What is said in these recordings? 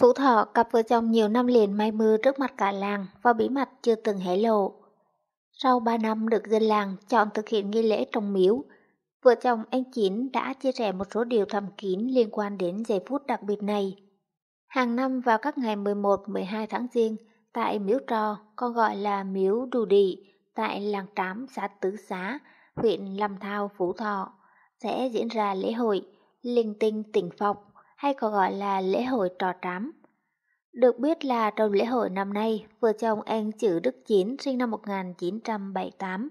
Phú Thọ cặp vợ chồng nhiều năm liền may mưa trước mặt cả làng và bí mật chưa từng hé lộ. Sau 3 năm được dân làng chọn thực hiện nghi lễ trong miếu, vợ chồng anh Chín đã chia sẻ một số điều thầm kín liên quan đến giây phút đặc biệt này. Hàng năm vào các ngày 11-12 tháng riêng, tại miếu trò, còn gọi là miếu Đù Đị, tại làng Trám, xã Tứ Xá, huyện Lâm Thao, Phú Thọ, sẽ diễn ra lễ hội Linh Tinh Tỉnh Phọc hay còn gọi là lễ hội trò trám. Được biết là trong lễ hội năm nay, vợ chồng anh Chữ Đức Chín sinh năm 1978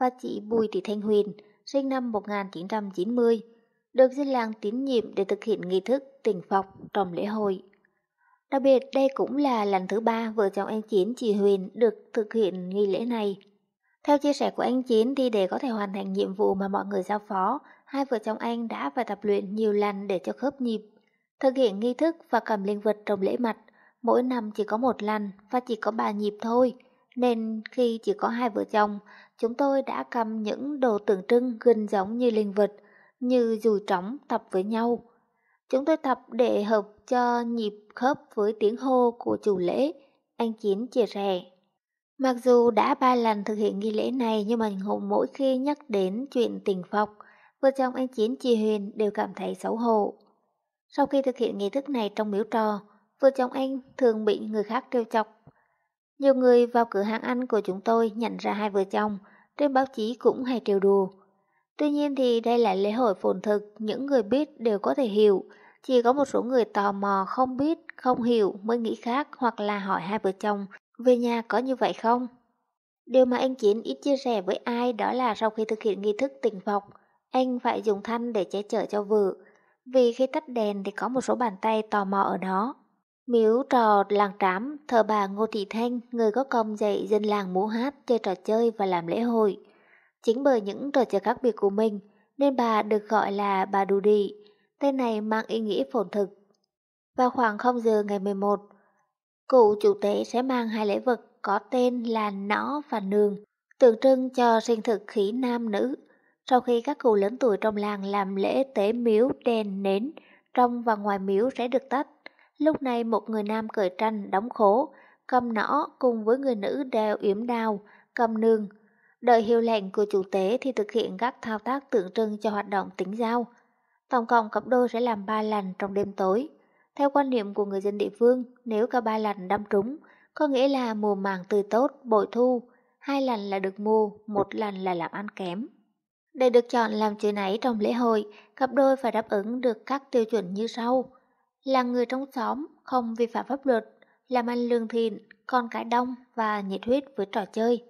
và chị Bùi Thị Thanh Huyền sinh năm 1990 được dân làng tín nhiệm để thực hiện nghi thức tình phọc trong lễ hội. Đặc biệt đây cũng là lần thứ ba vợ chồng anh Chín chị Huyền được thực hiện nghi lễ này. Theo chia sẻ của anh Chín thì để có thể hoàn thành nhiệm vụ mà mọi người giao phó, hai vợ chồng anh đã phải tập luyện nhiều lần để cho khớp nhịp. Thực hiện nghi thức và cầm linh vật trong lễ mặt, mỗi năm chỉ có một lần và chỉ có ba nhịp thôi, nên khi chỉ có hai vợ chồng, chúng tôi đã cầm những đồ tượng trưng gần giống như linh vật, như dùi trống tập với nhau. Chúng tôi tập để hợp cho nhịp khớp với tiếng hô của chủ lễ, anh Chín chia sẻ. Mặc dù đã ba lần thực hiện nghi lễ này nhưng mà Hùng mỗi khi nhắc đến chuyện tình phọc, vợ chồng anh chiến chị Huyền đều cảm thấy xấu hổ. Sau khi thực hiện nghi thức này trong miếu trò, vợ chồng anh thường bị người khác trêu chọc. Nhiều người vào cửa hàng ăn của chúng tôi nhận ra hai vợ chồng, trên báo chí cũng hay trêu đùa. Tuy nhiên thì đây là lễ hội phồn thực, những người biết đều có thể hiểu, chỉ có một số người tò mò không biết, không hiểu mới nghĩ khác hoặc là hỏi hai vợ chồng về nhà có như vậy không? Điều mà anh Chiến ít chia sẻ với ai đó là sau khi thực hiện nghi thức tỉnh vọng, anh phải dùng thanh để che chở cho vợ, vì khi tắt đèn thì có một số bàn tay tò mò ở đó. Miếu trò làng trám, thờ bà Ngô Thị Thanh, người có công dạy dân làng múa hát, chơi trò chơi và làm lễ hội. Chính bởi những trò chơi khác biệt của mình nên bà được gọi là bà Đù Đị, tên này mang ý nghĩa phồn thực. Vào khoảng 0 giờ ngày 11, cụ chủ tế sẽ mang hai lễ vật có tên là nó và nương, tượng trưng cho sinh thực khí nam nữ sau khi các cụ lớn tuổi trong làng làm lễ tế miếu đèn nến, trong và ngoài miếu sẽ được tắt. Lúc này một người nam cởi tranh đóng khổ cầm nỏ cùng với người nữ đeo yếm đao, cầm nương. Đợi hiệu lệnh của chủ tế thì thực hiện các thao tác tượng trưng cho hoạt động tính giao. Tổng cộng cặp đôi sẽ làm ba lần trong đêm tối. Theo quan niệm của người dân địa phương, nếu cả ba lần đâm trúng, có nghĩa là mùa màng tươi tốt, bội thu, hai lần là được mua, một lần là làm ăn kém. Để được chọn làm chữ nấy trong lễ hội, cặp đôi phải đáp ứng được các tiêu chuẩn như sau. Là người trong xóm, không vi phạm pháp luật, làm ăn lương thiện, con cái đông và nhiệt huyết với trò chơi.